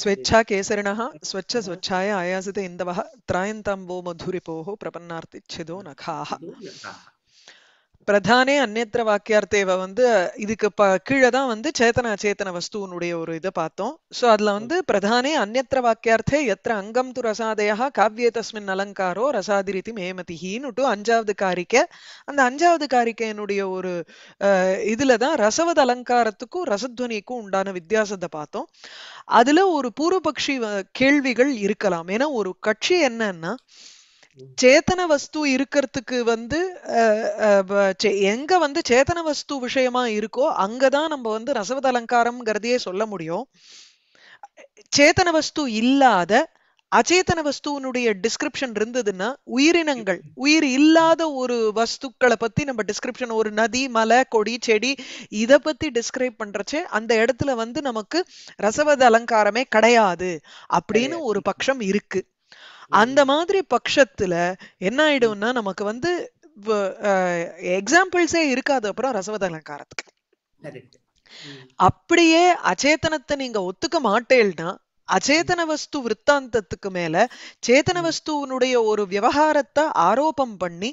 स्वेच्छा केसरिणः स्वच्छ स्वच्छाय आयासित इन्दवः त्रायन्ताम्बो मधुरिपोः प्रपन्नार्तिच्छिदो नखा பிரதானே அந்நேத்திர வாக்கியார்த்தேவை வந்து இதுக்கு ப கீழே தான் வந்து சேத்தன அச்சேத்தன வஸ்துவனுடைய ஒரு இதை பார்த்தோம் ஸோ அதுல வந்து பிரதானே அந்நேத்திர வாக்கியார்த்தே எத்திர அங்கம் து ரசாதயா காவ்யே தஸ்மின் அலங்காரோ ரசாதிரிதி மேமதிஹின்னுட்டு அஞ்சாவது காரிக்கை அந்த அஞ்சாவது காரிக்கையினுடைய ஒரு இதில் தான் ரசவத அலங்காரத்துக்கும் ரசத்வனிக்கும் உண்டான வித்தியாசத்தை பார்த்தோம் அதுல ஒரு பூர்வபக்ஷி கேள்விகள் இருக்கலாம் ஏன்னா ஒரு கட்சி என்னன்னா சேத்தன வஸ்து இருக்கிறதுக்கு வந்து எங்க வந்து சேத்தன வஸ்து விஷயமா இருக்கோ அங்கதான் நம்ம வந்து ரசவத அலங்காரம்ங்கிறதையே சொல்ல முடியும் சேத்தன வஸ்து இல்லாத அச்சேத்தன வஸ்துவனுடைய டிஸ்கிரிப்ஷன் இருந்ததுன்னா உயிரினங்கள் உயிர் இல்லாத ஒரு வஸ்துக்களை பத்தி நம்ம டிஸ்கிரிப்ஷன் ஒரு நதி மலை கொடி செடி இதை பத்தி டிஸ்கிரைப் பண்றச்சு அந்த இடத்துல வந்து நமக்கு ரசவத அலங்காரமே கிடையாது அப்படின்னு ஒரு பட்சம் இருக்கு அந்த மாதிரி பட்சத்துல என்ன ஆயிடும்னா நமக்கு வந்து எக்ஸாம்பிள்ஸே இருக்காது அப்புறம் ரசவதலங்காரத்துக்கு அப்படியே அச்சேதனத்தை நீங்க ஒத்துக்க மாட்டேன்னா அச்சேதன வஸ்து விற்த்தாந்தத்துக்கு மேல சேத்தன வஸ்துவனுடைய ஒரு விவகாரத்தை ஆரோபம் பண்ணி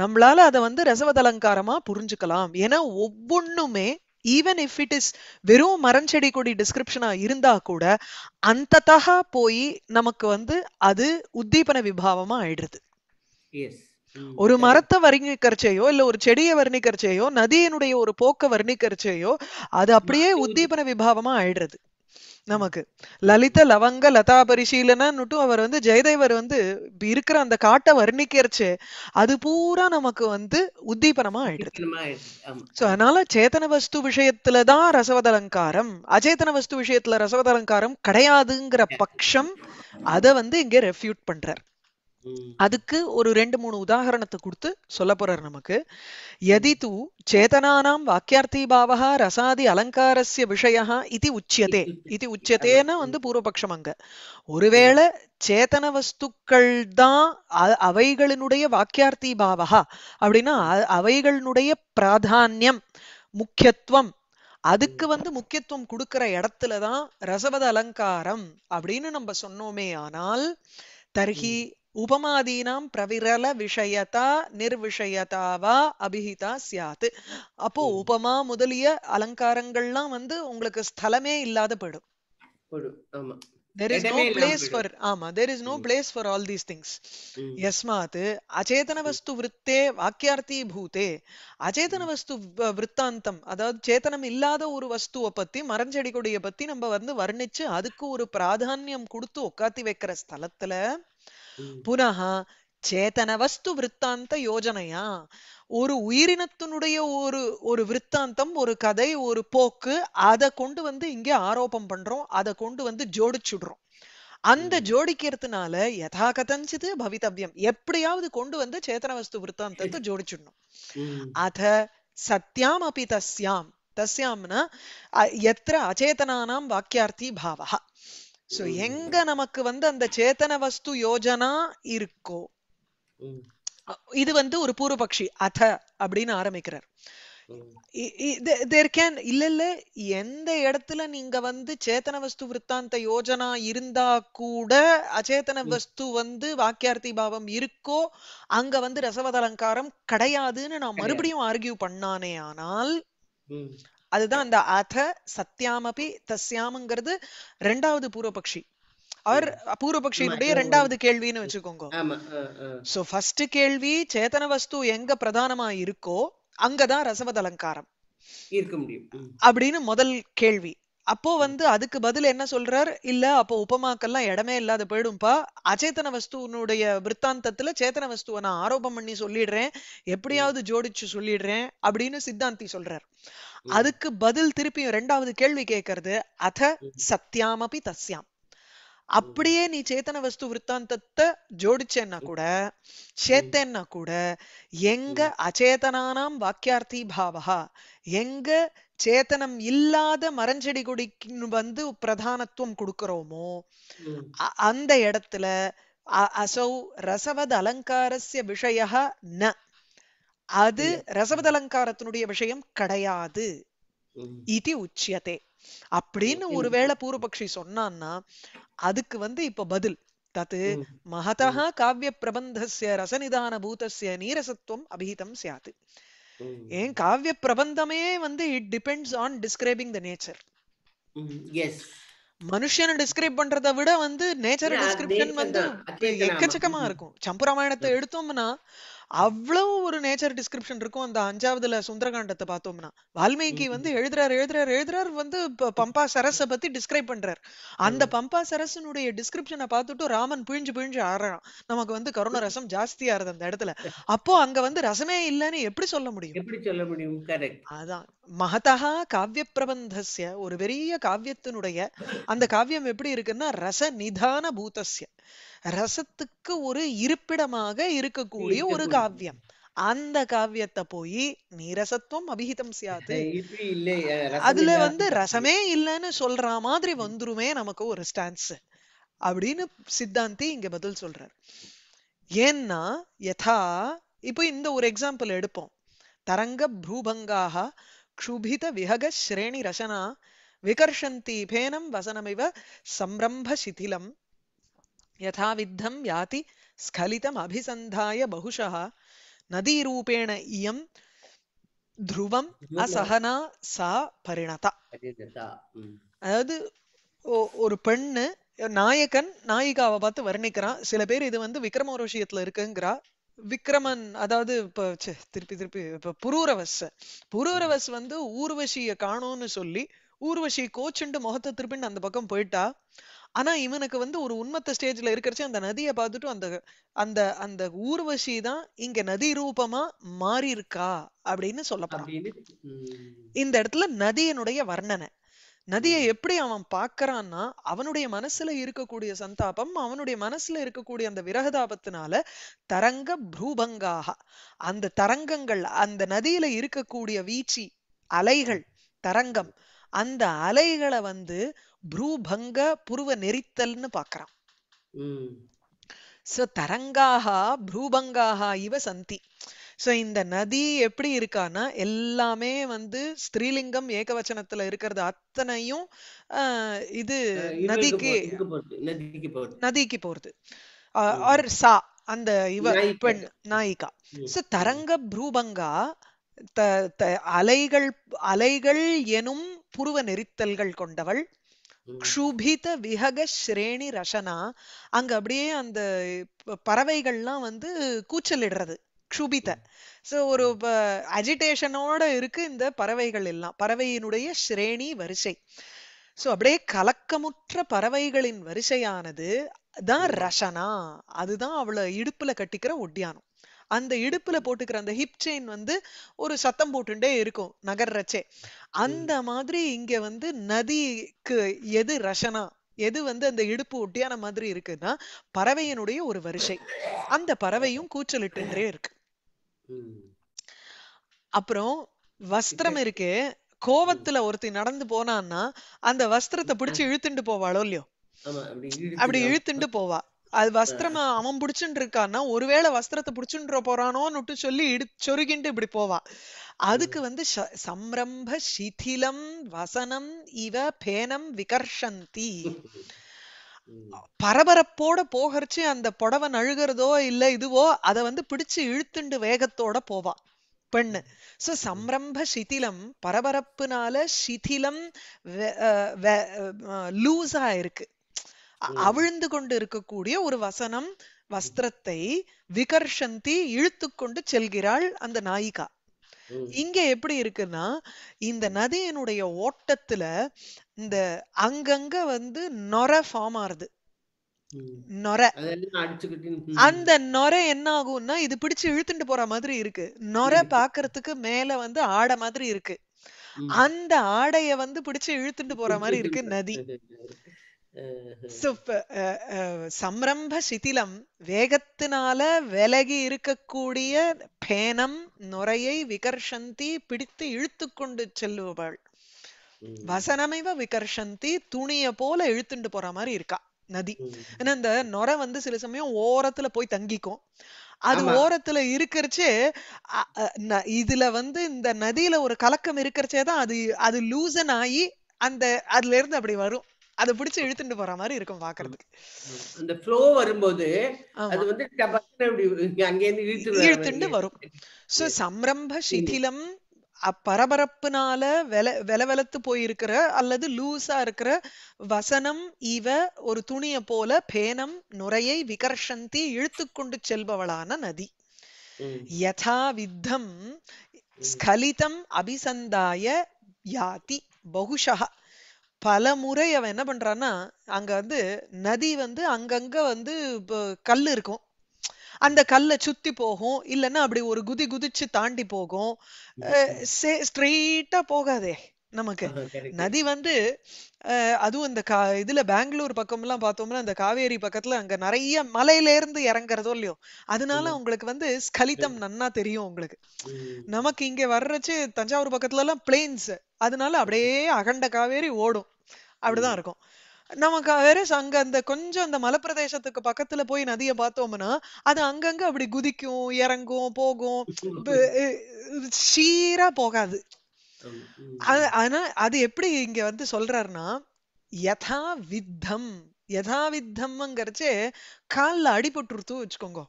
நம்மளால அதை வந்து ரசவதலங்காரமா புரிஞ்சுக்கலாம் ஏன்னா ஒவ்வொன்றுமே ஈவன் இஃப் இட் இஸ் வெறும் மரஞ்செடி கொடி டிஸ்கிரிப்ஷனா இருந்தா கூட அந்தத்தகா போய் நமக்கு வந்து அது உத்தீபன விபாவமா ஆயிடுறது mm, ஒரு மரத்தை வர்ணிக்கரிச்சையோ இல்ல ஒரு செடியை வர்ணிக்கரிச்சையோ நதியினுடைய ஒரு போக்க வர்ணிக்கரிச்சையோ அது அப்படியே உத்தீபன விபாவமா ஆயிடுறது நமக்கு லலித லவங்க லதா பரிசீலனன்னுட்டும் அவர் வந்து ஜெயதேவர் வந்து இருக்கிற அந்த காட்டை வர்ணிக்கிறச்சு அது பூரா நமக்கு வந்து உத்தீபனமா ஆயிடுச்சு சோ அதனால சேத்தன வஸ்து விஷயத்துலதான் ரசவதலங்காரம் அச்சேதன அச்சேத்தன வஸ்து விஷயத்துல ரசவதலங்காரம் கிடையாதுங்கிற பட்சம் அத வந்து இங்க ரெஃப்யூட் பண்றார் அதுக்கு ஒரு ரெண்டு மூணு உதாகரணத்தை கொடுத்து சொல்ல போறார் நமக்கு எதி தூ சேதனானாம் வாக்கியார்த்தி பாவகா ரசாதி அலங்காரஸ்ய விஷயா இது உச்சியதே இது உச்சியதேன்னா வந்து பூர்வபக்ஷம் அங்க ஒருவேளை சேத்தன வஸ்துக்கள் தான் அவைகளினுடைய வாக்கியார்த்தி பாவகா அப்படின்னா அவைகளினுடைய பிராதானியம் முக்கியத்துவம் அதுக்கு வந்து முக்கியத்துவம் கொடுக்கிற இடத்துலதான் ரசவத அலங்காரம் அப்படின்னு நம்ம சொன்னோமே ஆனால் தர்ஹி உபமாதீனாம் பிரவிரல விஷயதா நிர்விஷயதாவா அபிஹிதா சியாத் அப்போ உபமா முதலிய அலங்காரங்கள்லாம் வந்து உங்களுக்கு ஸ்தலமே இல்லாத படும் there is no place for ஆமா there is no place for all these things யஸ்மாத் அச்சேதன வஸ்து விருத்தே வாக்கியார்த்தி பூதே அச்சேதன வஸ்து விருத்தாந்தம் அதாவது சேத்தனம் இல்லாத ஒரு வஸ்துவை பத்தி மரஞ்செடி கொடிய பத்தி நம்ம வந்து வர்ணிச்சு அதுக்கு ஒரு பிராதானியம் கொடுத்து உட்காத்தி வைக்கிற ஸ்தலத்துல ಪುನಃ ಚೇತನ ವಸ್ತು விற்த்தாந்த யோஜனையா ஒரு உயிரினத்தினுடைய ஒரு ஒரு விற்த்தாந்தம் ஒரு கதை ஒரு போக்கு அதை கொண்டு வந்து இங்கே ஆரோபம் பண்றோம் அதை கொண்டு வந்து ஜோடிச்சுடுறோம் அந்த ஜோடிக்கிறதுனால யதா கதஞ்சது பவிதவ்யம் எப்படியாவது கொண்டு வந்து சேத்தன வஸ்து விற்த்தாந்தத்தை ஜோடிச்சுடணும் அத சத்தியாம் அப்படி தஸ்யாம் தஸ்யாம்னா எத்திர அச்சேதனானாம் வாக்கியார்த்தி பாவா சோ எங்க நமக்கு வந்து அந்த சேத்தன வஸ்து யோஜனா இருக்கோ இது வந்து ஒரு பூர்வபக்ஷி அத அப்படின்னு ஆரம்பிக்கிறார் இல்ல இல்ல எந்த இடத்துல நீங்க வந்து சேத்தன வஸ்து விற்த்தாந்த யோஜனா இருந்தா கூட அச்சேத்தன வஸ்து வந்து வாக்கியார்த்தி பாவம் இருக்கோ அங்க வந்து ரசவதலங்காரம் கிடையாதுன்னு நான் மறுபடியும் ஆர்கியூ பண்ணானே ஆனால் அதுதான் அந்த அத சத்தியாமபி தஸ்யாமங்கிறது ரெண்டாவது பூர்வபக்ஷி அவர் பூர்வபக்ஷியினுடைய ரெண்டாவது கேள்வின்னு வச்சுக்கோங்க சோ ஃபர்ஸ்ட் கேள்வி சேத்தன வஸ்து எங்க பிரதானமா இருக்கோ அங்கதான் ரசவத் அலங்காரம் இருக்க முடியும் அப்படின்னு முதல் கேள்வி அப்போ வந்து அதுக்கு பதில் என்ன சொல்றார் இல்ல அப்போ உபமாக்கெல்லாம் இடமே இல்லாத போயிடும்பா அச்சேத்தன வஸ்துனுடைய விற்த்தாந்தத்துல சேத்தன வஸ்துவை நான் ஆரோபம் பண்ணி சொல்லிடுறேன் எப்படியாவது ஜோடிச்சு சொல்லிடுறேன் அப்படின்னு சித்தாந்தி சொல்றார் அதுக்கு பதில் திருப்பியும் ரெண்டாவது கேள்வி கேட்கறது அத சத்தியாம் அப்படி தஸ்யாம் அப்படியே நீ சேத்தன வஸ்து விற்த்தாந்தத்தை ஜோடிச்சேன்னா கூட சேத்தேன்னா கூட எங்க அச்சேதனானாம் வாக்கியார்த்தி பாவா எங்க சேத்தனம் இல்லாத மரஞ்செடி கொடிக்கு வந்து பிரதானத்துவம் கொடுக்கிறோமோ அந்த இடத்துல அசௌ ரசவத் அலங்காரஸ்ய விஷய ந அது ரசவதலங்காரத்தினுடைய விஷயம் கிடையாது இது உச்சியதே அப்படின்னு ஒருவேளை பூர்வபக்ஷி சொன்னான்னா அதுக்கு வந்து இப்ப பதில் தத்து மகதா காவிய பிரபந்தசிய ரசநிதான பூதசிய நீரசத்துவம் அபிஹிதம் சியாது ஏன் காவிய பிரபந்தமே வந்து it depends on describing the nature மனுஷனை டிஸ்கிரைப் பண்றத விட வந்து நேச்சர் டிஸ்கிரிப்ஷன் வந்து எக்கச்சக்கமா இருக்கும் சம்பு ராமாயணத்தை எடுத்தோம்னா அவ்வளவு ஒரு நேச்சர் டிஸ்கிரிப்ஷன் இருக்கும் அந்த அஞ்சாவதுல சுந்தரகாண்டத்தை பார்த்தோம்னா வால்மீகி வந்து எழுதுறாரு எழுதுறாரு எழுதுறாரு வந்து பம்பா சரஸை பத்தி டிஸ்கிரைப் பண்றாரு அந்த பம்பா சரஸனுடைய டிஸ்கிரிப்ஷனை பார்த்துட்டு ராமன் பிழிஞ்சு பிழிஞ்சு ஆடுறான் நமக்கு வந்து கருண ரசம் ஜாஸ்தியா இருது அந்த இடத்துல அப்போ அங்க வந்து ரசமே இல்லைன்னு எப்படி சொல்ல முடியும் எப்படி சொல்ல முடியும் அதான் மகதா காவிய பிரபந்தசிய ஒரு பெரிய காவியத்தினுடைய அந்த காவியம் எப்படி இருக்குன்னா ரச நிதான பூதசிய ரசத்துக்கு ஒரு இருப்பிடமாக இருக்கக்கூடிய ஒரு காவியம் அந்த காவியத்தை போய் நீரசத்துவம் அபிஹிதம் சியாது அதுல வந்து ரசமே இல்லைன்னு சொல்ற மாதிரி வந்துருமே நமக்கு ஒரு ஸ்டான்ஸ் அப்படின்னு சித்தாந்தி இங்க பதில் சொல்றாரு ஏன்னா யதா இப்போ இந்த ஒரு எக்ஸாம்பிள் எடுப்போம் தரங்க பூபங்காக க்ஷுபித விஹக ஸ்ரேணி ரசனா விகர்ஷந்தி பேனம் வசனமிவ சம்ரம்ப சிதிலம் யாதி याति அபிசந்தாய பகுஷா नदीरूपेण இயம் துருவம் அசஹனா சா பரிணதா அதாவது ஒரு பெண்ணு நாயகன் நாயிகாவை பார்த்து வர்ணிக்கிறான் சில பேர் இது வந்து விக்ரமோரோஷியத்துல இருக்குங்கிறா விக்ரமன் அதாவது இப்ப திருப்பி திருப்பி இப்ப புரூரவஸ் புரூரவஸ் வந்து ஊர்வசிய காணோம்னு சொல்லி ஊர்வசி கோச்சுண்டு முகத்தை திருப்பின்னு அந்த பக்கம் போயிட்டா ஆனா இவனுக்கு வந்து ஒரு உண்மத்த ஸ்டேஜ்ல இருக்கிறச்சு அந்த நதியை பார்த்துட்டு அந்த அந்த அந்த ஊர்வசி தான் இங்க நதி ரூபமா மாறி இருக்கா அப்படின்னு சொல்லப்படுறான் இந்த இடத்துல நதியனுடைய வர்ணனை நதியை எப்படி அவன் பாக்குறான்னா அவனுடைய மனசுல இருக்கக்கூடிய சந்தாபம் அவனுடைய மனசுல இருக்கக்கூடிய அந்த விரகதாபத்தினால தரங்க பூபங்காக அந்த தரங்கங்கள் அந்த நதியில இருக்கக்கூடிய வீச்சு அலைகள் தரங்கம் அந்த அலைகளை வந்து ப்ரூபங்க புருவ நெரித்தல்னு பாக்குறான் சோ தரங்காக புரூபங்காக இவ சந்தி சோ இந்த நதி எப்படி இருக்கான்னா எல்லாமே வந்து ஸ்திரீலிங்கம் ஏகவச்சனத்துல இருக்கிறது அத்தனையும் இது நதிக்கு நதிக்கு போறது ஆர் சா அந்த இவ பெண் நாயிகா சோ தரங்க புரூபங்கா அலைகள் அலைகள் எனும் புருவ நெரித்தல்கள் கொண்டவள் க்ஷுபித விஹக ஸ்ரேணி ரசனா அங்க அப்படியே அந்த பறவைகள்லாம் வந்து கூச்சலிடுறது க்ஷுபித சோ ஒரு அஜிடேஷனோட இருக்கு இந்த பறவைகள் எல்லாம் பறவையினுடைய ஸ்ரேணி வரிசை சோ அப்படியே கலக்கமுற்ற பறவைகளின் வரிசையானது தான் ரஷனா அதுதான் அவளை இடுப்புல கட்டிக்கிற ஒட்டியானம் அந்த இடுப்புல போட்டுக்கிற அந்த ஹிப் செயின் வந்து ஒரு சத்தம் போட்டுட்டே இருக்கும் நகர்றச்சே அந்த மாதிரி இங்க வந்து நதிக்கு எது ரஷனா எது வந்து அந்த இடுப்பு ஒட்டியான மாதிரி இருக்குன்னா பறவையினுடைய ஒரு வரிசை அந்த பறவையும் கூச்சலிட்டுன்றே இருக்கு அப்புறம் வஸ்திரம் இருக்கு கோவத்துல ஒருத்தி நடந்து போனான்னா அந்த வஸ்திரத்தை பிடிச்சு இழுத்துட்டு போவாளோ இல்லையோ அப்படி இழுத்துண்டு போவா அது வஸ்திரம் அவன் புடிச்சுட்டு இருக்கான்னா ஒருவேளை வஸ்திரத்தை புடிச்சுன்ற போறானோன்னு சொல்லி இடு சொருகிண்டு இப்படி போவான் அதுக்கு வந்து சம்ரம்ப சிதிலம் வசனம் இவ பேனம் விகர்ஷந்தி பரபரப்போட போகர்ச்சி அந்த புடவை நழுகிறதோ இல்ல இதுவோ அத வந்து பிடிச்சு இழுத்துண்டு வேகத்தோட போவா பெண்ணு சோ சம்ரம்ப சிதிலம் பரபரப்புனால சிதிலம் லூஸா இருக்கு அவிழ்ந்து கொண்டு இருக்கக்கூடிய ஒரு வசனம் வஸ்திரத்தை விகர்ஷந்தி இழுத்து கொண்டு செல்கிறாள் அந்த நாயிகா இங்க எப்படி இருக்குன்னா இந்த நதியினுடைய ஓட்டத்துல இந்த அங்கங்க வந்து நொர ஃபார்ம் ஆறுது நொர அந்த நொர என்ன ஆகும்னா இது பிடிச்சு இழுத்துட்டு போற மாதிரி இருக்கு நொர பாக்குறதுக்கு மேல வந்து ஆடை மாதிரி இருக்கு அந்த ஆடைய வந்து பிடிச்சு இழுத்துட்டு போற மாதிரி இருக்கு நதி சம்ரம்ப சிதிலம் வேகத்தினால விலகி இருக்கக்கூடிய பேனம் நுரையை விகர்ஷந்தி பிடித்து இழுத்து கொண்டு செல்லுபவள் வசனமைவ விகர்ஷந்தி துணிய போல இழுத்துண்டு போற மாதிரி இருக்கா நதி இந்த நுரை வந்து சில சமயம் ஓரத்துல போய் தங்கிக்கும் அது ஓரத்துல இருக்கிறச்சு இதுல வந்து இந்த நதியில ஒரு கலக்கம் இருக்கிறச்சேதான் அது அது லூசன் ஆகி அந்த அதுல இருந்து அப்படி வரும் அத பிடிச்சு இழுத்துட்டு போற மாதிரி இருக்கும் பாக்குறதுக்கு அந்த ஃப்ளோ வரும்போது அது வந்து அங்க இருந்து இழுத்துட்டு வரும் சோ சம்ரம்ப சிதிலம் பரபரப்புனால வெல வெலவெலத்து போயிருக்கிற அல்லது லூஸா இருக்கிற வசனம் இவ ஒரு துணிய போல பேனம் நுரையை விகர்ஷந்தி இழுத்து கொண்டு செல்பவளான நதி யதா வித்தம் ஸ்கலிதம் அபிசந்தாய யாதி பகுஷா பல முறை அவன் என்ன பண்றான்னா அங்க வந்து நதி வந்து அங்கங்க வந்து கல் இருக்கும் அந்த கல்லை சுத்தி போகும் இல்லைன்னா அப்படி ஒரு குதி குதிச்சு தாண்டி போகும் ஸ்ட்ரெயிட்டா போகாதே நமக்கு நதி வந்து அதுவும் இந்த கா இதுல பெங்களூர் பக்கம் எல்லாம் பார்த்தோம்னா அந்த காவேரி பக்கத்துல அங்க நிறைய மலையில இருந்து இறங்குறதோ இல்லையோ அதனால உங்களுக்கு வந்து ஸ்கலிதம் நன்னா தெரியும் உங்களுக்கு நமக்கு இங்க வர்றச்சு தஞ்சாவூர் பக்கத்துல எல்லாம் பிளேன்ஸ் அதனால அப்படியே அகண்ட காவேரி ஓடும் அப்படிதான் இருக்கும் நமக்கு வேற அங்க அந்த கொஞ்சம் அந்த பிரதேசத்துக்கு பக்கத்துல போய் நதியை பார்த்தோம்னா அது அங்கங்க அப்படி குதிக்கும் இறங்கும் போகும் சீரா போகாது அது ஆனா அது எப்படி இங்க வந்து சொல்றாருன்னா யதா வித்தம் யதா வித்தம்ங்கிறச்சே காலில் அடிபட்டுருத்து வச்சுக்கோங்க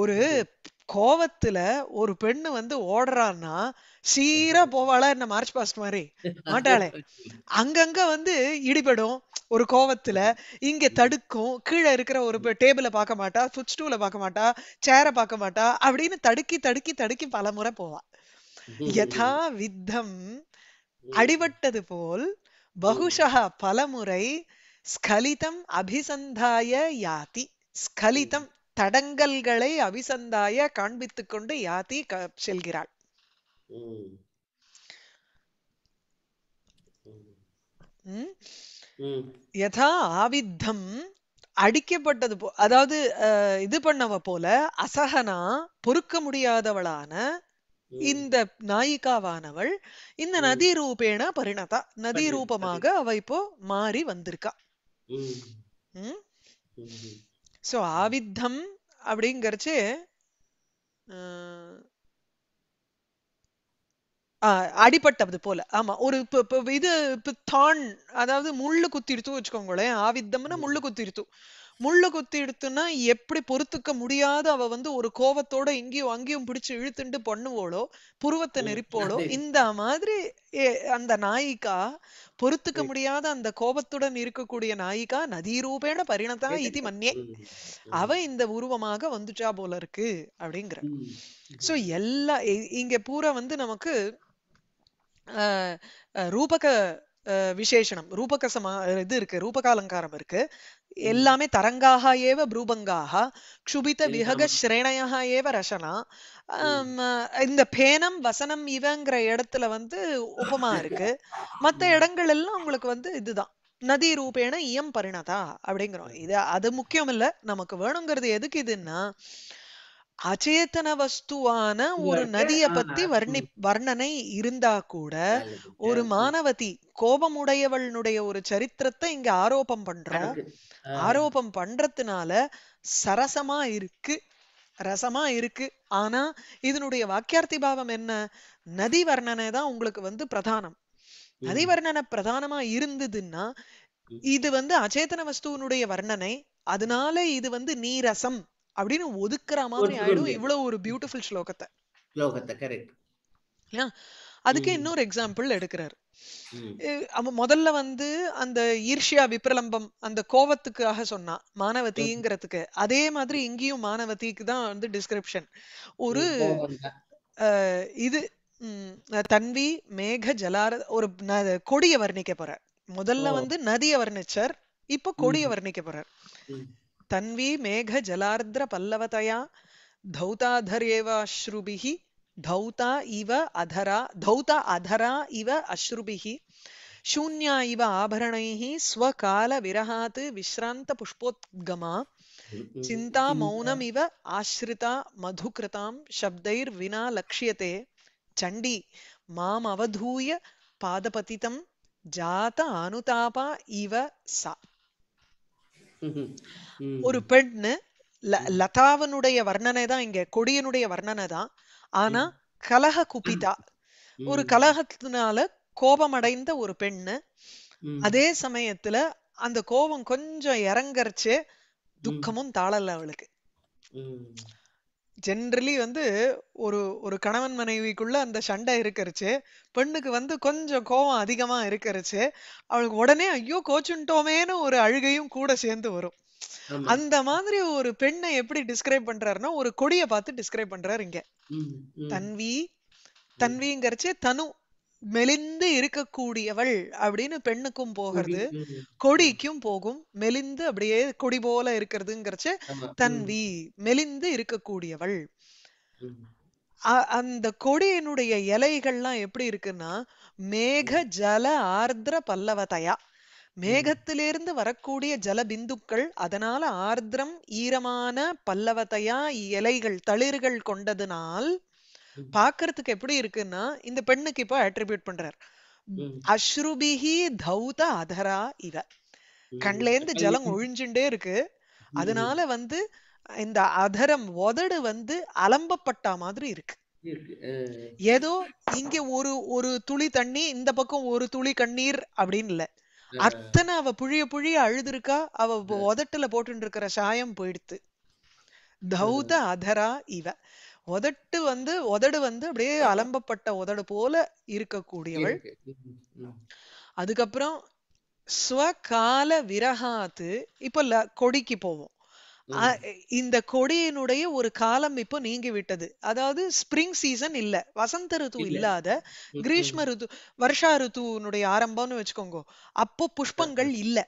ஒரு கோவத்துல ஒரு பெண்ணு வந்து ஓடுறான்னா சீரா போவாளா என்ன மார்ச் பாஸ்ட் மாதிரி மாட்டாளே அங்கங்க வந்து இடிபடும் ஒரு கோவத்துல இங்க தடுக்கும் கீழே இருக்கிற ஒரு டேபிள பார்க்க மாட்டா சுவிட்ச் டூல பார்க்க மாட்டா சேரை பார்க்க மாட்டா அப்படின்னு தடுக்கி தடுக்கி தடுக்கி பல முறை போவா யதா வித்தம் அடிபட்டது போல் பகுஷா பலமுறை ஸ்கலிதம் அபிசந்தாய யாதி ஸ்கலிதம் தடங்கல்களை அவிசந்தாய காண்பித்துக் கொண்டு யாதி செல்கிறாள் யதா ஆவித்தம் அடிக்கப்பட்டது போ அதாவது இது பண்ணவ போல அசகனா பொறுக்க முடியாதவளான இந்த நாயிகாவானவள் இந்த நதி ரூபேண பரிணதா நதி ரூபமாக அவ இப்போ மாறி வந்திருக்கா உம் ஸோ ஆவித்தம் அப்படிங்கிறச்சு அடிப்பட்டது போல ஆமா ஒரு இது தான் அதாவது முள்ளு குத்திருத்தும் வச்சுக்கோங்களேன் ஆவித்தம்னா முள்ளு குத்திருத்தும் முள்ள குத்தி எடுத்துன்னா எப்படி பொறுத்துக்க முடியாத அவ வந்து ஒரு கோவத்தோட இங்கேயும் அங்கேயும் பிடிச்சு இழுத்துண்டு பண்ணுவோளோ புருவத்தை நெரிப்போளோ இந்த மாதிரி அந்த நாயிக்கா பொறுத்துக்க முடியாத அந்த கோபத்துடன் இருக்கக்கூடிய நாயிகா நதிரூபேண பரிணத்தா இது மன்னே அவ இந்த உருவமாக வந்துச்சா போல இருக்கு அப்படிங்கிற சோ எல்லா இங்க பூரா வந்து நமக்கு ரூபக விசேஷனம் ரூபக சமா இது இருக்கு ரூபகாலங்காரம் இருக்கு எல்லாமே தரங்காக ஏவ ப்ரூபங்காக க்ஷுபித விஹக ஸ்ரேணையாக ஏவ ரசனா இந்த பேனம் வசனம் இவங்கிற இடத்துல வந்து உபமா இருக்கு மத்த இடங்கள் எல்லாம் உங்களுக்கு வந்து இதுதான் நதி ரூபேண இயம் பரிணதா அப்படிங்கிறோம் இது அது முக்கியம் இல்ல நமக்கு வேணுங்கிறது எதுக்கு இதுன்னா அச்சேத்தன வஸ்துவான ஒரு நதிய பத்தி வர்ணி வர்ணனை இருந்தா கூட ஒரு மாணவதி கோபமுடையவளுடைய ஒரு சரித்திரத்தை இங்க ஆரோபம் பண்றோம் ஆரோபம் பண்றதுனால சரசமா இருக்கு ரசமா இருக்கு ஆனா இதனுடைய வாக்கியார்த்தி பாவம் என்ன நதி வர்ணனை தான் உங்களுக்கு வந்து பிரதானம் நதி வர்ணனை பிரதானமா இருந்ததுன்னா இது வந்து அச்சேதன வஸ்துவனுடைய வர்ணனை அதனால இது வந்து நீரசம் அப்படின்னு ஒதுக்குற மாதிரி ஆயிடும் இவ்வளவு ஒரு பியூட்டிஃபுல் ஸ்லோகத்தை ஸ்லோகத்தை கரெக்ட் அதுக்கு இன்னொரு எக்ஸாம்பிள் எடுக்கிறாரு அவன் முதல்ல வந்து அந்த ஈர்ஷியா விப்ரலம்பம் அந்த கோவத்துக்காக சொன்னான் மானவதிங்கிறதுக்கு அதே மாதிரி இங்கேயும் மாணவதிக்கு தான் வந்து டிஸ்கிரிப்ஷன் ஒரு இது தன்வி மேக ஜலார ஒரு கொடிய வர்ணிக்க போற முதல்ல வந்து நதிய வர்ணிச்சர் இப்ப கொடிய வர்ணிக்க போறார் தன்வி மேக ஜலார்திர பல்லவதையா ஸ்ருபிஹி தௌதா இவ அதரா தௌதா அதரா இவ அஸ்ருபிஹி சூன்யா இவ ஆபரணைஹி ஸ்வகால விரஹாத்து விஸ்ராந்த இவ ஆஸ்ரிதா மதுக்ருதாம் சப்தைர் வினா லக்ஷியதே சண்டி மாம் அவதூய ஜாத அனுதாபா இவ சா ஒரு பெண்ணு லதாவனுடைய வர்ணனை தான் இங்க கொடியனுடைய வர்ணனை தான் ஆனா கலக குபிதா ஒரு கலகத்தினால கோபமடைந்த ஒரு பெண்ணு அதே சமயத்துல அந்த கோபம் கொஞ்சம் இறங்கறச்சு துக்கமும் தாழல அவளுக்கு ஜென்ரலி வந்து ஒரு ஒரு கணவன் மனைவிக்குள்ள அந்த சண்டை இருக்கிறச்சு பெண்ணுக்கு வந்து கொஞ்சம் கோபம் அதிகமா இருக்கிறச்சு அவளுக்கு உடனே ஐயோ கோச்சுட்டோமேனு ஒரு அழுகையும் கூட சேர்ந்து வரும் அந்த மாதிரி ஒரு பெண்ணை எப்படி டிஸ்கிரைப் பண்றாருன்னா ஒரு கொடிய பார்த்து டிஸ்கிரைப் பண்றாரு இங்க தன்வி தன்விங்கிறச்சே தனு மெலிந்து இருக்கக்கூடியவள் அப்படின்னு பெண்ணுக்கும் போகிறது கொடிக்கும் போகும் மெலிந்து அப்படியே கொடி போல இருக்கிறதுங்கிறச்ச தன்வி மெலிந்து இருக்கக்கூடியவள் அந்த கொடியினுடைய இலைகள்லாம் எப்படி இருக்குன்னா மேக ஜல ஆர்திர பல்லவதையா மேகத்திலிருந்து வரக்கூடிய ஜலபிந்துக்கள் அதனால ஆர்திரம் ஈரமான பல்லவத்தையா இலைகள் தளிர்கள் கொண்டதுனால் பாக்குறதுக்கு எப்படி இருக்குன்னா இந்த பெண்ணுக்கு இப்ப அட்ரிபியூட் பண்றார் அஸ்ருபிஹி தௌத அதரா இவ கண்ல இருந்து ஜலம் ஒழிஞ்சுட்டே இருக்கு அதனால வந்து இந்த அதரம் உதடு வந்து அலம்பப்பட்ட மாதிரி இருக்கு ஏதோ இங்க ஒரு ஒரு துளி தண்ணி இந்த பக்கம் ஒரு துளி கண்ணீர் அப்படின்னு இல்ல அத்தனை அவ புழிய புழிய அழுதுருக்கா அவ உதட்டுல போட்டு இருக்கிற சாயம் போயிடுத்து தௌத அதரா இவ உதட்டு வந்து உதடு வந்து அப்படியே அலம்பப்பட்ட உதடு போல இருக்கக்கூடியவள் அதுக்கப்புறம் ஸ்வகால விரகாத்து இப்ப கொடிக்கு போவோம் இந்த கொடியினுடைய ஒரு காலம் இப்போ நீங்கி விட்டது அதாவது ஸ்பிரிங் சீசன் இல்ல வசந்த ருத்து இல்லாத கிரீஷ்ம ருத்து வருஷா ருத்துனுடைய ஆரம்பம்னு வச்சுக்கோங்க அப்போ புஷ்பங்கள் இல்ல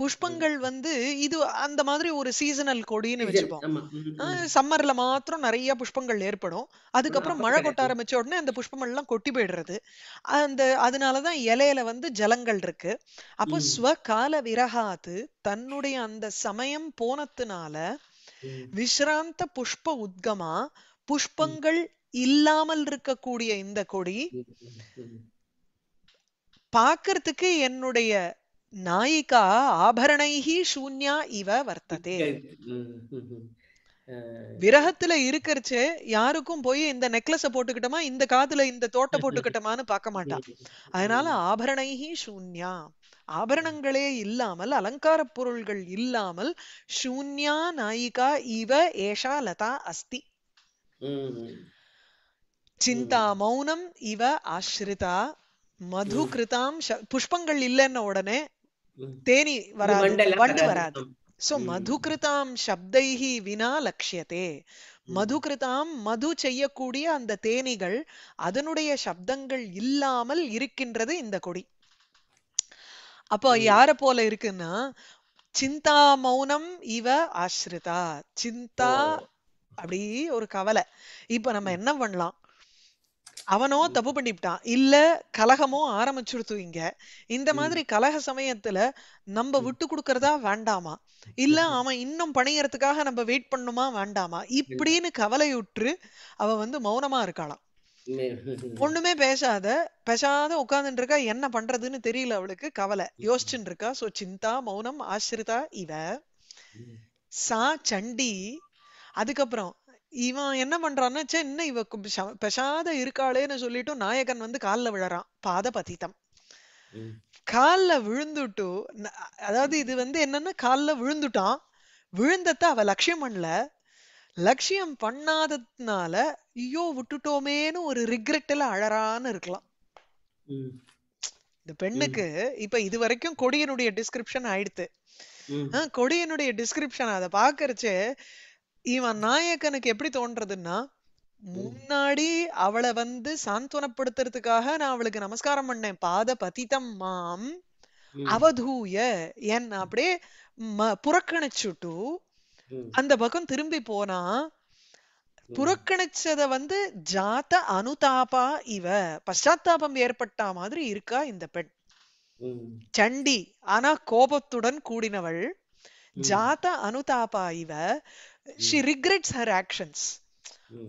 புஷ்பங்கள் வந்து இது அந்த மாதிரி ஒரு சீசனல் கொடின்னு வச்சுப்போம் சம்மர்ல மாத்திரம் நிறைய புஷ்பங்கள் ஏற்படும் அதுக்கப்புறம் மழை கொட்ட ஆரம்பிச்ச உடனே அந்த புஷ்பங்கள் எல்லாம் கொட்டி போயிடுறது அந்த அதனாலதான் இலையில வந்து ஜலங்கள் இருக்கு அப்போ ஸ்வகால விரகாத்து தன்னுடைய அந்த சமயம் போனதுனால விஸ்ராந்த புஷ்ப உத்கமா புஷ்பங்கள் இல்லாமல் இருக்கக்கூடிய இந்த கொடி பாக்குறதுக்கு என்னுடைய நாயிகா ஆபரணை சூன்யா இவ வர்த்ததே விரகத்துல இருக்கிறச்சு யாருக்கும் போய் இந்த நெக்லஸ போட்டுக்கிட்டோமா இந்த காதுல இந்த தோட்ட போட்டுக்கிட்டமான்னு பார்க்க மாட்டான் அதனால ஆபரணைஹி சூன்யா ஆபரணங்களே இல்லாமல் அலங்கார பொருள்கள் இல்லாமல் சூன்யா நாயிகா இவ ஏஷா லதா அஸ்தி சிந்தா மௌனம் இவ ஆஷ்ரிதா மது கிருதாம் புஷ்பங்கள் இல்லைன்ன உடனே தேனி வராது வண்டு வராது சோ மதுகிருதாம் சப்தைஹி வினா லட்சியத்தே மதுகிருதாம் மது செய்யக்கூடிய அந்த தேனிகள் அதனுடைய சப்தங்கள் இல்லாமல் இருக்கின்றது இந்த கொடி அப்போ யார போல இருக்குன்னா சிந்தா மௌனம் இவ ஆசிரிதா சிந்தா அப்படி ஒரு கவலை இப்ப நம்ம என்ன பண்ணலாம் அவனோ தப்பு பண்ணிவிட்டான் இல்ல கலகமோ ஆரம்பிச்சுடுத்து இங்க இந்த மாதிரி கலக சமயத்துல நம்ம விட்டு கொடுக்கறதா வேண்டாமா இல்ல அவன் இன்னும் பணியறதுக்காக நம்ம வெயிட் பண்ணுமா வேண்டாமா இப்படின்னு கவலையுற்று அவ வந்து மௌனமா இருக்காளாம் ஒண்ணுமே பேசாத பேசாத உட்காந்துட்டு இருக்கா என்ன பண்றதுன்னு தெரியல அவளுக்கு கவலை யோசிச்சுட்டு இருக்கா சோ சிந்தா மௌனம் ஆசிரிதா இவ சா சண்டி அதுக்கப்புறம் இவன் என்ன பண்றான்னு சே என்ன இவ பெசாத இருக்காளேன்னு சொல்லிட்டு நாயகன் வந்து காலில் விழறான் பாத பதித்தம் காலில் விழுந்துட்டு அதாவது இது வந்து என்னன்னா காலில் விழுந்துட்டான் விழுந்தத்தை அவ லட்சியம் பண்ணல லட்சியம் பண்ணாததுனால ஐயோ விட்டுட்டோமேன்னு ஒரு ரிக்ரெட்ல அழறான்னு இருக்கலாம் இந்த பெண்ணுக்கு இப்ப இது வரைக்கும் கொடியனுடைய டிஸ்கிரிப்ஷன் ஆயிடுத்து கொடியனுடைய டிஸ்கிரிப்ஷன் அதை பாக்குறச்சே இவன் நாயக்கனுக்கு எப்படி தோன்றதுன்னா முன்னாடி அவளை வந்து சாந்தவனப்படுத்துறதுக்காக நான் அவளுக்கு நமஸ்காரம் பண்ணேன் பாத பதித்தம் மாம் அவதூய என் அப்படியே புறக்கணிச்சுட்டு அந்த பக்கம் திரும்பி போனா புறக்கணிச்சத வந்து ஜாத அனுதாபா இவ பஷாத்தாபம் ஏற்பட்டா மாதிரி இருக்கா இந்த பெண் சண்டி ஆனா கோபத்துடன் கூடினவள் ஜாத அனுதாபா இவ ஷி ரிக்ரெட்ஸ் ஹர் ஆக்ஷன்ஸ்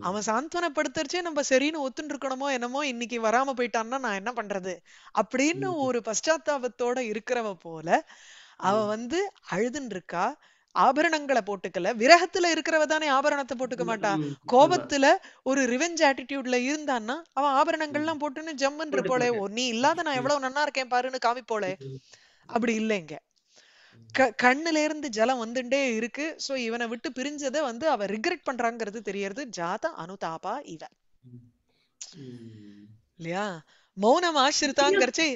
அவன் சாந்தவனப்படுத்துறச்சே நம்ம சரின்னு ஒத்துன்னு இருக்கணுமோ என்னமோ இன்னைக்கு வராம போயிட்டான்னா நான் என்ன பண்றது அப்படின்னு hmm. ஒரு பశ్చాత్తాபத்தோட இருக்கிறவ போல அவ hmm. வந்து அழுதுன்னு இருக்கா ஆபரணங்களை போட்டுக்கல விரகத்துல இருக்கிறவ தானே ஆபரணத்தை போட்டுக்க மாட்டா கோபத்துல ஒரு ரிவெஞ்ச் ஆட்டிடியூட்ல இருந்தான்னா அவன் ஆபரணங்கள்லாம் hmm. போட்டுன்னு ஜம்முன்ற போலே நீ இல்லாத நான் எவ்வளவு நன்னா இருக்கேன் பாருன்னு காமிப்போலே அப்படி இல்லைங்க க கண்ணுல இருந்து ஜலம் வந்துட்டே இருக்கு சோ இவனை விட்டு பிரிஞ்சதை வந்து அவ ரிக்ரெட் பண்றாங்கிறது தெரியறது ஜாத அனுதாபா இவ இல்லையா மௌனம் ஆசிரித்தாங்கிறச்சே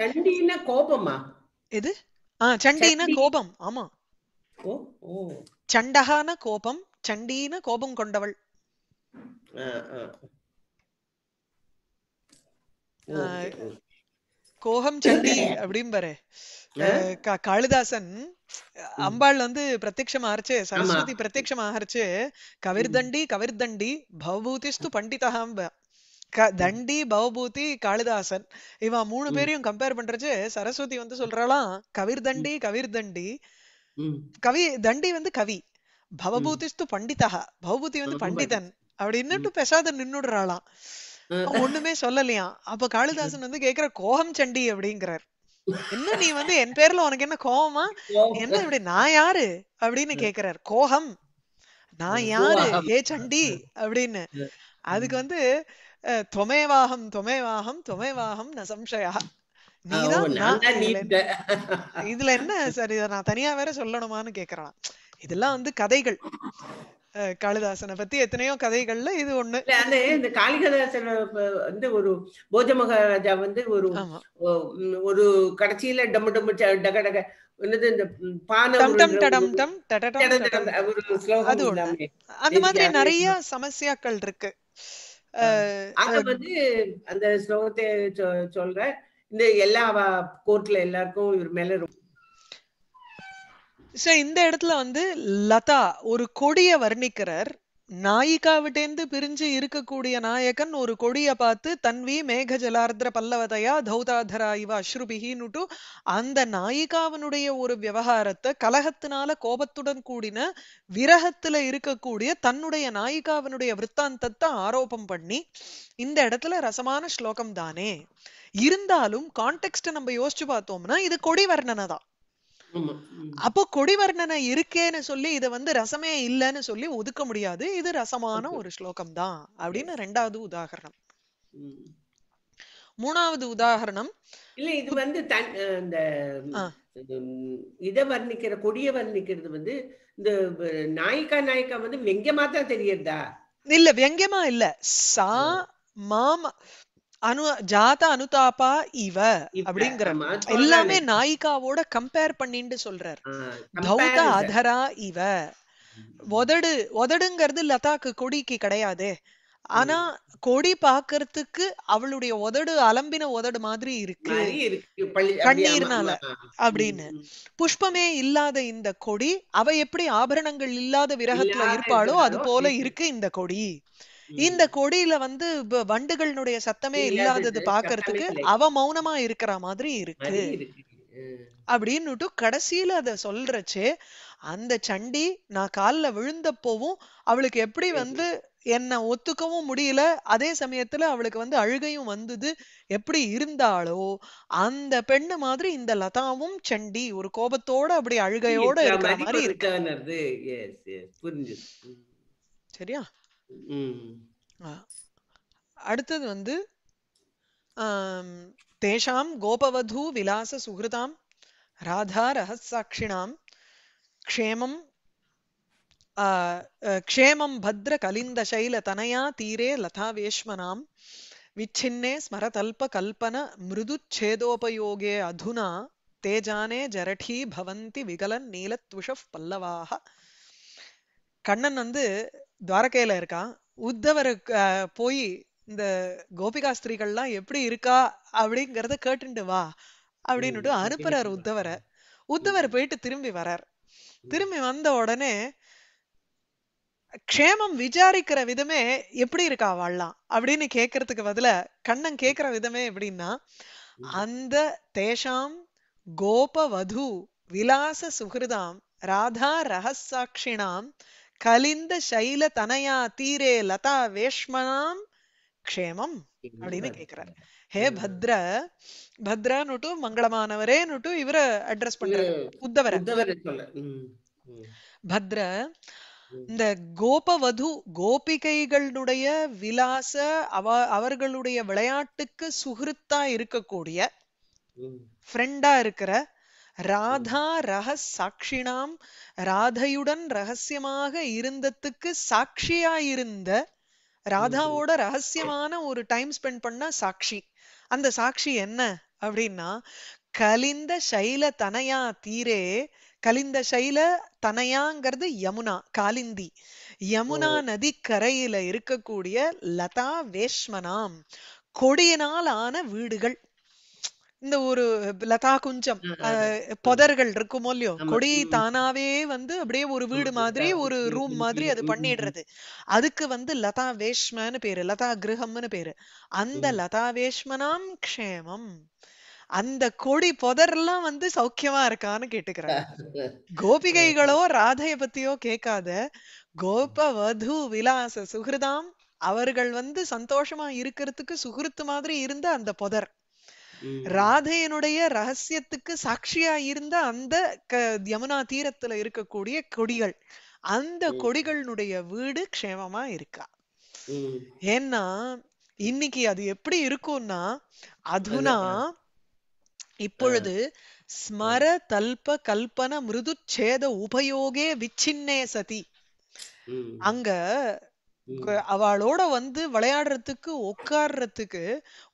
கோபமா எது ஆ சண்டின கோபம் ஆமா சண்டகான கோபம் சண்டீன கோபம் கொண்டவள் கோபம் சண்டி அப்படின்னு பாரு காளிதாசன் அம்பாள் வந்து பிரத்யட்சம் ஆச்சு சரஸ்வதி பிரத்யட்சம் ஆச்சு கவிர்தண்டி கவிர்தண்டி பவபூதிஸ்து பண்டிதகாம்ப தண்டி பவபூதி காளிதாசன் இவன் மூணு பேரையும் கம்பேர் பண்றது சரஸ்வதி வந்து சொல்றாளாம் கவிர்தண்டி கவிர்தண்டி கவி தண்டி வந்து கவி பவபூதிஸ்து பண்டிதா பவபூதி வந்து பண்டிதன் அப்படி இன்னும் பெசாத நின்னுடுறாளாம் ஒண்ணுமே சொல்லலையாம் அப்ப காளிதாசன் வந்து கேக்குற கோகம் சண்டி அப்படிங்கிறார் என்ன நீ வந்து என் பேர்ல உனக்கு என்ன கோபமா என்ன இப்படி நான் யாரு அப்படின்னு கேக்குறாரு கோகம் நான் யாரு ஏ சண்டி அப்படின்னு அதுக்கு வந்து தொமேவாகம் தொமேவாகம் தொமேவாகம் ந சம்சயா இதுல என்ன சரி நான் தனியா வேற சொல்லணுமான்னு கேக்குறான் இதெல்லாம் வந்து கதைகள் காளிதாசனை பத்தி எத்தனையோ கதைகள்ல இது ஒண்ணு அந்த இந்த காளிதாசன் வந்து ஒரு போஜ மகாராஜா வந்து ஒரு ஒரு கடைசியில டம்மு டம்மு டக டக என்னது இந்த பானை அது ஒண்ணு அந்த மாதிரி நிறைய சமஸ்யாக்கள் இருக்கு அது வந்து அந்த ஸ்லோகத்தை சொல்ற இந்த எல்லா கோர்ட்ல எல்லாருக்கும் இவர் மேல ரொம்ப சோ இந்த இடத்துல வந்து லதா ஒரு கொடிய வர்ணிக்கிறார் நாயிகாவிட்டேந்து பிரிஞ்சு இருக்கக்கூடிய நாயகன் ஒரு கொடிய பார்த்து தன்வி மேக ஜலார்திர பல்லவதையா தௌதாதரா இவ அஸ்ருபிகின்னுட்டு அந்த நாயிகாவனுடைய ஒரு விவகாரத்தை கலகத்தினால கோபத்துடன் கூடின விரகத்துல இருக்கக்கூடிய தன்னுடைய நாயிகாவனுடைய விற்த்தாந்தத்தை ஆரோபம் பண்ணி இந்த இடத்துல ரசமான ஸ்லோகம் தானே இருந்தாலும் கான்டெக்ட நம்ம யோசிச்சு பார்த்தோம்னா இது கொடி வர்ணனை தான் அப்போ கொடிவர்ணனை இருக்கேன்னு சொல்லி இதை வந்து ரசமே இல்லைன்னு சொல்லி ஒதுக்க முடியாது இது ரசமான ஒரு ஸ்லோகம் தான் அப்படின்னு ரெண்டாவது உதாகரணம் மூணாவது உதாகரணம் இல்ல இது வந்து இந்த இத வர்ணிக்கிற கொடிய வர்ணிக்கிறது வந்து இந்த நாயிக்கா நாயிக்கா வந்து வெங்கமா தான் தெரியறதா இல்ல வெங்கமா இல்ல சா மாமா அனு ஜாத அனுதாபா இவ அப்படிங்கிற எல்லாமே நாயிகாவோட கம்பேர் பண்ணிட்டு சொல்றாரு தௌத அதரா இவ உதடு உதடுங்கிறது லதாக்கு கொடிக்கு கிடையாது ஆனா கொடி பாக்குறதுக்கு அவளுடைய உதடு அலம்பின உதடு மாதிரி இருக்கு கண்ணீர்னால அப்படின்னு புஷ்பமே இல்லாத இந்த கொடி அவ எப்படி ஆபரணங்கள் இல்லாத விரகத்துல இருப்பாளோ அது போல இருக்கு இந்த கொடி இந்த கொடியில வந்து வண்டுகளினுடைய சத்தமே இல்லாதது பாக்குறதுக்கு அவ மௌனமா இருக்கிற மாதிரி இருக்கு அப்படின்னுட்டு கடைசியில அத சொல்றச்சு அந்த சண்டி நான் கால்ல விழுந்தப்போவும் அவளுக்கு எப்படி வந்து என்ன ஒத்துக்கவும் முடியல அதே சமயத்துல அவளுக்கு வந்து அழுகையும் வந்தது எப்படி இருந்தாலோ அந்த பெண்ணு மாதிரி இந்த லதாவும் சண்டி ஒரு கோபத்தோட அப்படி அழுகையோட இருக்கிற மாதிரி இருக்கு சரியா அடுத்தது வந்து தேஷாம் கோபவது விலாச சுகிருதாம் ராதா ரகசாட்சிணாம் க்ஷேமம் க்ஷேமம் பத்ர கலிந்த சைல தனையா தீரே லதா வேஷ்மனாம் விச்சின்னே ஸ்மரதல்ப கல்பன மிருதுச்சேதோபயோகே அதுனா தேஜானே ஜரட்டி பவந்தி விகலன் நீலத்விஷப் பல்லவாக கண்ணன் வந்து துவாரகையில இருக்கான் உத்தவரு போய் இந்த கோபிகா ஸ்திரீகள்லாம் எப்படி இருக்கா அப்படிங்கறத கேட்டுண்டு வா அப்படின்னுட்டு அனுப்புறாரு உத்தவரை உத்தவர் போயிட்டு திரும்பி வரார் திரும்பி வந்த உடனே க்ஷேமம் விசாரிக்கிற விதமே எப்படி இருக்கா வாழலாம் அப்படின்னு கேக்குறதுக்கு பதில கண்ணன் கேக்குற விதமே எப்படின்னா அந்த தேஷாம் வது விலாச சுகிருதாம் ராதா ரகசாட்சிணாம் கலிந்த சைல தனையா தீரே லதா வேஷ்மனாம் க்ஷேமம் அப்படின்னு கேக்குறாரு ஹே பத்ர மங்களமானவரே நுட்டு இவர அட்ரஸ் பண்ற உத்தவர பத்ர இந்த கோபவது கோபிகைகளுடைய விலாச அவ அவர்களுடைய விளையாட்டுக்கு சுகிருத்தா இருக்கக்கூடிய ஃப்ரெண்டா இருக்கிற ராதா ரக சாட்சினாம் ராதையுடன் ரகசியமாக இருந்ததுக்கு சாட்சியா இருந்த ராதாவோட ரகசியமான ஒரு டைம் ஸ்பெண்ட் பண்ண சாட்சி அந்த சாட்சி என்ன அப்படின்னா கலிந்த சைல தனையா தீரே கலிந்த சைல தனையாங்கிறது யமுனா காலிந்தி யமுனா நதி கரையில இருக்கக்கூடிய லதா வேஷ்மனாம் கொடியினால் ஆன வீடுகள் இந்த ஒரு லதா குஞ்சம் புதர்கள் இருக்குமோ இல்லையோ கொடி தானாவே வந்து அப்படியே ஒரு வீடு மாதிரி ஒரு ரூம் மாதிரி அது பண்ணிடுறது அதுக்கு வந்து லதா வேஷ்மன்னு பேரு லதா கிரகம்னு பேரு அந்த லதா வேஷ்மனாம் க்ஷேமம் அந்த கொடி புதர்லாம் வந்து சௌக்கியமா இருக்கான்னு கேட்டுக்கிறாங்க கோபிகைகளோ ராதைய பத்தியோ கேட்காத கோப வது விலாச சுகிருதாம் அவர்கள் வந்து சந்தோஷமா இருக்கிறதுக்கு சுகிருத்து மாதிரி இருந்த அந்த புதர் ராதையனுடைய ரகசியத்துக்கு சாட்சியா இருந்த அந்த யமுனா தீரத்துல இருக்கக்கூடிய கொடிகள் அந்த கொடிகளுடைய வீடு க்ஷேமமா இருக்கா ஏன்னா இன்னைக்கு அது எப்படி இருக்கும்னா அதுனா இப்பொழுது ஸ்மர தல்ப கல்பன மிருது சேத உபயோகே விச்சின்னே சதி அங்க அவளோட வந்து விளையாடுறதுக்கு உட்கார்றதுக்கு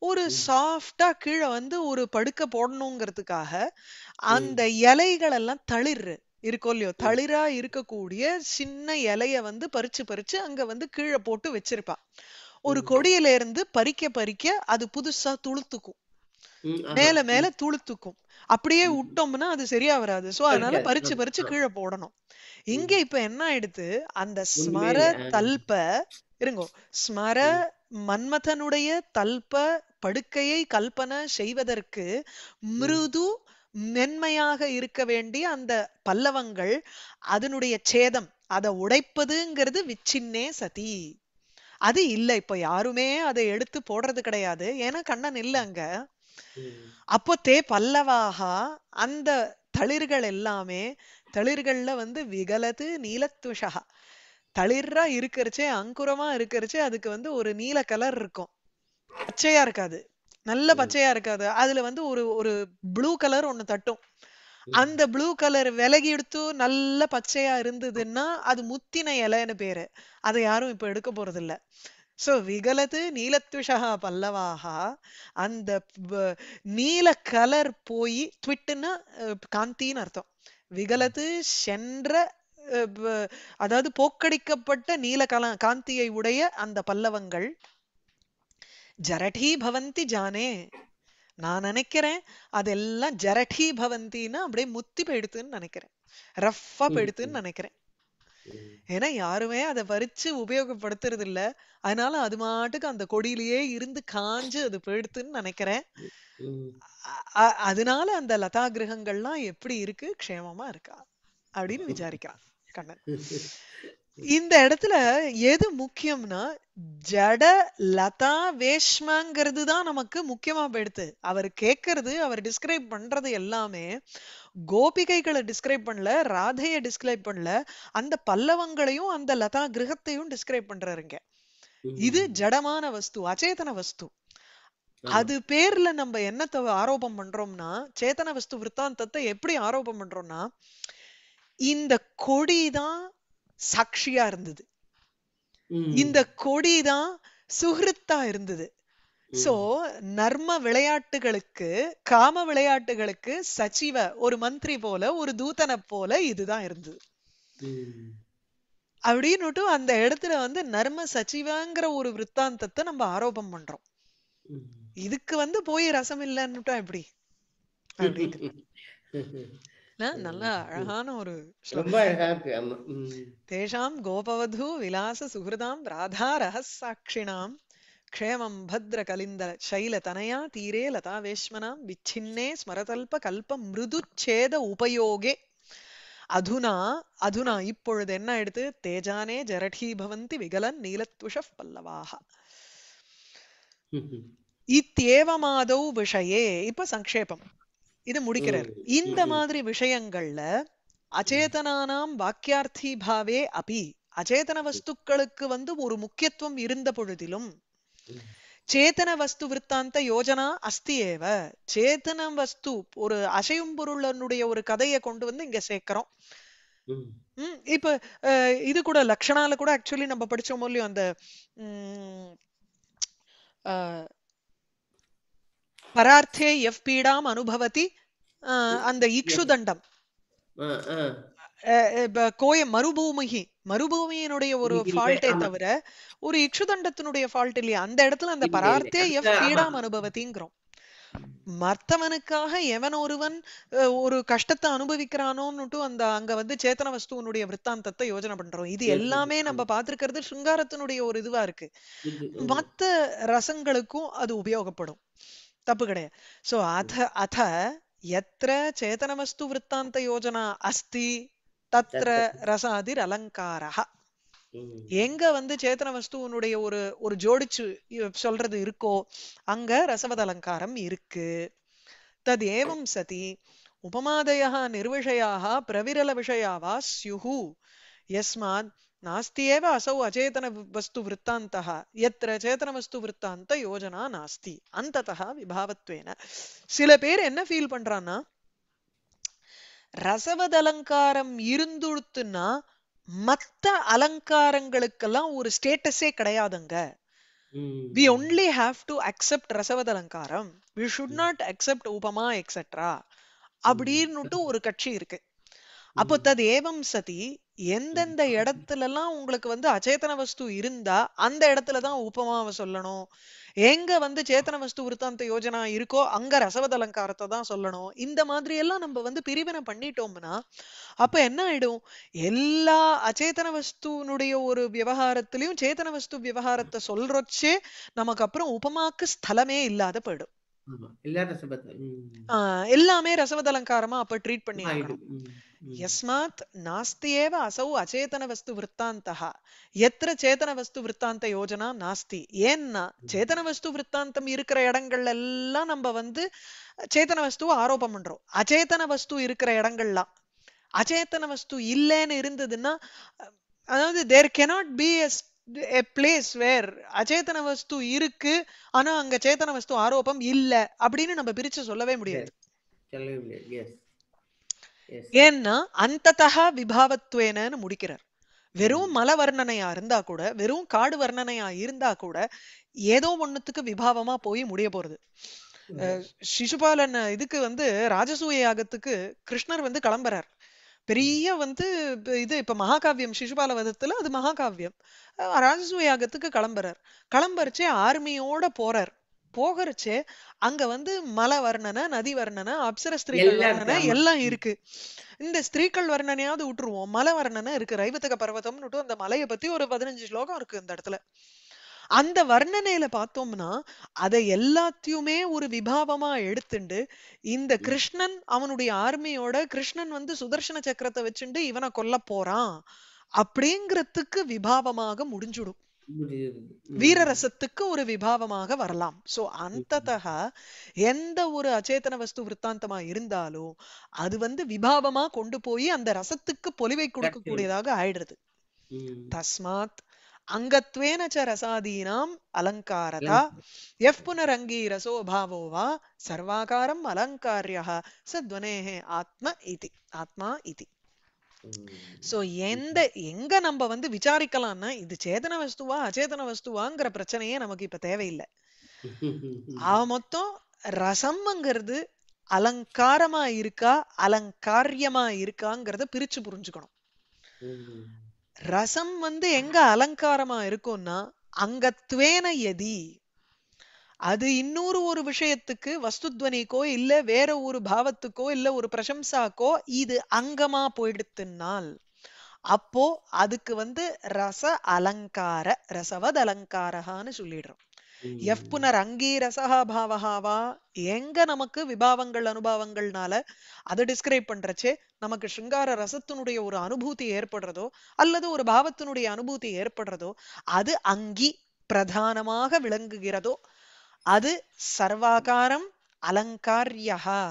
ஒரு சாஃப்டா கீழே வந்து ஒரு படுக்க போடணுங்கிறதுக்காக அந்த இலைகள் எல்லாம் தளிர்ரு இருக்கோ இல்லையோ தளிரா இருக்கக்கூடிய சின்ன இலைய வந்து பறிச்சு பறிச்சு அங்க வந்து கீழே போட்டு வச்சிருப்பா ஒரு கொடியில இருந்து பறிக்க பறிக்க அது புதுசா துளுத்துக்கும் மேல மேல துளுத்துக்கும் அப்படியே விட்டோம்னா அது சரியா வராது சோ அதனால பறிச்சு பறிச்சு கீழே போடணும் இங்க இப்ப என்ன ஆயிடுத்து அந்த ஸ்மர தல்ப இருங்கோ ஸ்மர மன்மதனுடைய தல்ப படுக்கையை கல்பனை செய்வதற்கு மிருது மென்மையாக இருக்க வேண்டிய அந்த பல்லவங்கள் அதனுடைய சேதம் அதை உடைப்பதுங்கிறது விச்சின்னே சதி அது இல்ல இப்ப யாருமே அதை எடுத்து போடுறது கிடையாது ஏன்னா கண்ணன் இல்ல அங்க அப்போ தே பல்லவாகா அந்த தளிர்கள் எல்லாமே தளிர்கள்ல வந்து விகலது நீலத்துஷா தளிர்ரா இருக்கிறச்சே அங்குரமா இருக்கிறச்சே அதுக்கு வந்து ஒரு நீல கலர் இருக்கும் பச்சையா இருக்காது நல்ல பச்சையா இருக்காது அதுல வந்து ஒரு ஒரு ப்ளூ கலர் ஒண்ணு தட்டும் அந்த ப்ளூ கலர் விலகி எடுத்து நல்ல பச்சையா இருந்ததுன்னா அது முத்தின இலைன்னு பேரு அதை யாரும் இப்ப எடுக்க போறது இல்லை சோ விகலது நீலத்விஷா பல்லவாக அந்த நீல கலர் போய் ட்விட்டுன்னா காந்தின்னு அர்த்தம் விகலது சென்ற அதாவது போக்கடிக்கப்பட்ட நீல கல காந்தியை உடைய அந்த பல்லவங்கள் ஜரடி பவந்தி ஜானே நான் நினைக்கிறேன் அதெல்லாம் ஜரடி பவந்தின்னா அப்படியே முத்தி போயிடுத்துன்னு நினைக்கிறேன் ரஃப்பா போயிடுத்துன்னு நினைக்கிறேன் ஏன்னா யாருமே அதை வரிச்சு உபயோகப்படுத்துறது இல்ல அதனால அது மாட்டுக்கு அந்த கொடியிலேயே இருந்து காஞ்சு அது போயிடுத்துன்னு நினைக்கிறேன் அதனால அந்த லதா கிரகங்கள்லாம் எப்படி இருக்கு க்ஷேமமா இருக்கா அப்படின்னு விசாரிக்கிறான் கண்ணன் இந்த இடத்துல எது முக்கியம்னா ஜட லதா வேஷ்மாங்கிறது தான் நமக்கு முக்கியமா போயிடுது அவர் கேட்கறது அவர் டிஸ்கிரைப் பண்றது எல்லாமே கோபிகைகளை டிஸ்கிரைப் பண்ணல ராதையை டிஸ்கிரைப் பண்ணல அந்த பல்லவங்களையும் அந்த லதா கிரகத்தையும் டிஸ்கிரைப் பண்றாருங்க இது ஜடமான வஸ்து அச்சேதன வஸ்து அது பேர்ல நம்ம என்னத்தை ஆரோபம் பண்றோம்னா சேத்தன வஸ்து விற்த்தாந்தத்தை எப்படி ஆரோபம் பண்றோம்னா இந்த கொடிதான் சாட்சியா இருந்தது இந்த கொடிதான் சுகிருத்தா இருந்தது சோ நர்ம விளையாட்டுகளுக்கு காம விளையாட்டுகளுக்கு சச்சிவ ஒரு மந்திரி போல ஒரு தூதனை போல இதுதான் இருந்தது அப்படின்னுட்டு அந்த இடத்துல வந்து நர்ம சச்சிவங்கிற ஒரு விற்த்தாந்தத்தை நம்ம ஆரோபம் பண்றோம் இதுக்கு வந்து போய் ரசம் இல்லைன்னுட்டோம் எப்படி நல்ல அழகான ஒரு தேஷாம் கோபவது விலாச சுகிருதாம் ராதா ரகசாட்சிணாம் క్షేమం భద్రకలింద శైలతనయా తీరే లతావేష్మనాం విచ్ఛిన్నే స్మరతల్ప కల్ప మృదుచ్ఛేద உபயோகே அதுனா அதுனா இப்பொழுது என்ன எடுத்து தேஜானே ஜரடி பவந்தி விகலன் நீலத்துஷ பல்லவாக இத்தேவமாதவ் விஷயே இப்ப சங்கேபம் இது முடிக்கிறார் இந்த மாதிரி விஷயங்கள்ல அச்சேதனானாம் வாக்கியார்த்தி பாவே அபி அச்சேதன வஸ்துக்களுக்கு வந்து ஒரு முக்கியத்துவம் இருந்த பொழுதிலும் சேத்தன வஸ்து விற்த்தாந்த யோஜனா அஸ்தி ஏவ வஸ்து ஒரு அசையும் பொருளனுடைய ஒரு கதையை கொண்டு வந்து இங்க சேர்க்கிறோம் இப்ப இது கூட லக்ஷணால கூட ஆக்சுவலி நம்ம படிச்சோம் இல்லையோ அந்த பரார்த்தே எஃப் பீடாம் அனுபவதி அந்த இக்ஷு தண்டம் கோயம் மறுபூமிகி மறுபூமியினுடைய ஒரு ஃபால்ட்டே தவிர ஒரு இக்ஷுதண்டத்தினுடைய ஃபால்ட் இல்லையா அந்த இடத்துல அந்த பரார்த்தே எஃப் பீடாம் அனுபவத்திங்கிறோம் மர்த்தவனுக்காக எவன் ஒருவன் ஒரு கஷ்டத்தை அனுபவிக்கிறானோன்னுட்டு அந்த அங்க வந்து சேத்தன வஸ்துவனுடைய விற்த்தாந்தத்தை யோஜனை பண்றோம் இது எல்லாமே நம்ம பார்த்திருக்கிறது சுங்காரத்தினுடைய ஒரு இதுவா இருக்கு மத்த ரசங்களுக்கும் அது உபயோகப்படும் தப்பு கிடையாது சோ அத அத எத்திர வஸ்து விற்த்தாந்த யோஜனா அஸ்தி தத்ர ரசாதிர் அலங்காரஹ எங்க வந்து சேத்தன வஸ்துவனுடைய ஒரு ஒரு ஜோடிச்சு சொல்றது இருக்கோ அங்க ரசவத அலங்காரம் இருக்கு தது ஏவம் சதி உபமாதயா நிர்விஷயாக பிரவிரல விஷயாவா ஸ்யுஹு யஸ்மாத் நாஸ்தியேவ அசௌ அச்சேதன வஸ்து விற்த்தாந்தः எத்திர சேத்தன வஸ்து விற்த்தாந்த யோஜனா நாஸ்தி அந்ததः விபாவத்வேன சில பேர் என்ன ஃபீல் பண்றான்னா ரசவதலங்காரம் இருந்துடுத்துன்னா மத்த அலங்காரங்களுக்கெல்லாம் ஒரு ஸ்டேட்டஸே கிடையாதுங்க we only have to accept ரசவதலங்காரம் வி ஷுட் நாட் அக்செப்ட் உபமா எக்ஸெட்ரா அப்படின்னுட்டு ஒரு கட்சி இருக்கு அப்போ தது ஏவம் சதி எந்தெந்த இடத்துலலாம் உங்களுக்கு வந்து அச்சேதன வஸ்து இருந்தா அந்த இடத்துல தான் உபமாவை சொல்லணும் எங்க வந்து சேத்தன வஸ்து விருத்தாந்த யோஜனா இருக்கோ அங்க ரசவத அலங்காரத்தை தான் சொல்லணும் இந்த மாதிரி எல்லாம் நம்ம வந்து பிரிவினை பண்ணிட்டோம்னா அப்ப என்ன ஆயிடும் எல்லா அச்சேதன வஸ்துனுடைய ஒரு விவகாரத்திலையும் சேத்தன வஸ்து விவகாரத்தை சொல்றச்சே நமக்கு அப்புறம் உபமாக்கு ஸ்தலமே இல்லாத போயிடும் எல்லாமே ரசவத் அலங்காரமா அப்ப ட்ரீட் பண்ணி யஸ்மாத் நாஸ்தியேவ அசௌ அச்சேதன வஸ்து விற்த்தாந்தா எத்திர சேதன வஸ்து விற்த்தாந்த யோஜனா நாஸ்தி ஏன்னா சேதன வஸ்து விற்த்தாந்தம் இருக்கிற இடங்கள்ல எல்லாம் நம்ம வந்து சேதன வஸ்துவை ஆரோபம் பண்றோம் அச்சேதன வஸ்து இருக்கிற இடங்கள்லாம் அச்சேதன வஸ்து இல்லைன்னு இருந்ததுன்னா அதாவது there cannot be as a place where அச்சேதன வஸ்து இருக்கு ஆனா அங்க சேத்தன வஸ்து ஆரோபம் இல்ல அப்படின்னு நம்ம பிரிச்சு சொல்லவே முடியாது ஏன்னா அந்ததா விபாவத்வேனன்னு முடிக்கிறார் வெறும் மல வர்ணனையா இருந்தா கூட வெறும் காடு வர்ணனையா இருந்தா கூட ஏதோ ஒண்ணுத்துக்கு விபாவமா போய் முடிய போறது சிசுபாலன் இதுக்கு வந்து ராஜசூய யாகத்துக்கு கிருஷ்ணர் வந்து கிளம்புறார் பெரிய வந்து இது இப்ப மகாகாவியம் சிசுபால வதத்துல அது மகாகாவியம் ராஜசூயாகத்துக்கு கிளம்புறார் கிளம்புறச்சே ஆர்மியோட போறார் போகிறச்சே அங்க வந்து மலை வர்ணனை நதி வர்ணனை அப்சர ஸ்திரீகள் வர்ணனை எல்லாம் இருக்கு இந்த ஸ்திரீகள் வர்ணனையாவது விட்டுருவோம் மலை வர்ணனை இருக்கு பர்வதம்னு விட்டு அந்த மலையை பத்தி ஒரு பதினஞ்சு ஸ்லோகம் இருக்கு இந்த இடத்துல அந்த வர்ணனையில பார்த்தோம்னா அதை எல்லாத்தையுமே ஒரு விபாவமா எடுத்துண்டு இந்த கிருஷ்ணன் அவனுடைய ஆர்மியோட கிருஷ்ணன் வந்து சுதர்சன சக்கரத்தை வச்சுண்டு இவனை கொல்ல போறான் அப்படிங்கிறதுக்கு விபாவமாக முடிஞ்சுடும் வீரரசத்துக்கு ஒரு விபாவமாக வரலாம் சோ அந்த எந்த ஒரு அச்சேதன வஸ்து விற்த்தாந்தமா இருந்தாலும் அது வந்து விபாவமா கொண்டு போய் அந்த ரசத்துக்கு பொலிவை கொடுக்கக்கூடியதாக ஆயிடுறது தஸ்மாத் அங்கத்வேன ச ரசாதீனாம் அலங்காரதா எஃப் புனரங்கி ரசோ வா சர்வாகாரம் அலங்காரியா சத்வனேஹே ஆத்ம இதி ஆத்மா இதி சோ எந்த எங்க நம்ம வந்து விசாரிக்கலாம்னா இது சேதன வஸ்துவா அச்சேதன வஸ்துவாங்கிற பிரச்சனையே நமக்கு இப்ப தேவையில்லை அவ மொத்தம் ரசம்ங்கிறது அலங்காரமா இருக்கா அலங்காரியமா இருக்காங்கிறத பிரிச்சு புரிஞ்சுக்கணும் ரசம் வந்து எங்க அலங்காரமா இருக்கும்னா துவேன எதி அது இன்னொரு ஒரு விஷயத்துக்கு வஸ்துத்வனிக்கோ இல்ல வேற ஒரு பாவத்துக்கோ இல்ல ஒரு பிரசம்சாக்கோ இது அங்கமா போயிடுத்துனால் அப்போ அதுக்கு வந்து ரச அலங்கார ரசவத் அலங்காரகான்னு சொல்லிடுறோம் எஃப்புனர் hmm. அங்கீரசகா பாவகாவா எங்க நமக்கு விபாவங்கள் அனுபவங்கள்னால அதை டிஸ்கிரைப் பண்றச்சு நமக்கு சிங்கார ரசத்தினுடைய ஒரு அனுபூதி ஏற்படுறதோ அல்லது ஒரு பாவத்தினுடைய அனுபூதி ஏற்படுறதோ அது அங்கி பிரதானமாக விளங்குகிறதோ அது சர்வாகாரம் அலங்காரியா